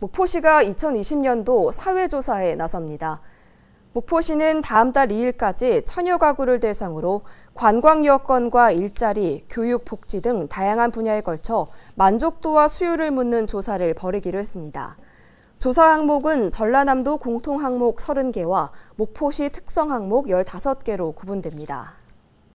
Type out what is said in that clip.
목포시가 2020년도 사회조사에 나섭니다. 목포시는 다음 달 2일까지 천여 가구를 대상으로 관광 여건과 일자리, 교육, 복지 등 다양한 분야에 걸쳐 만족도와 수요를 묻는 조사를 벌이기로 했습니다. 조사 항목은 전라남도 공통 항목 30개와 목포시 특성 항목 15개로 구분됩니다.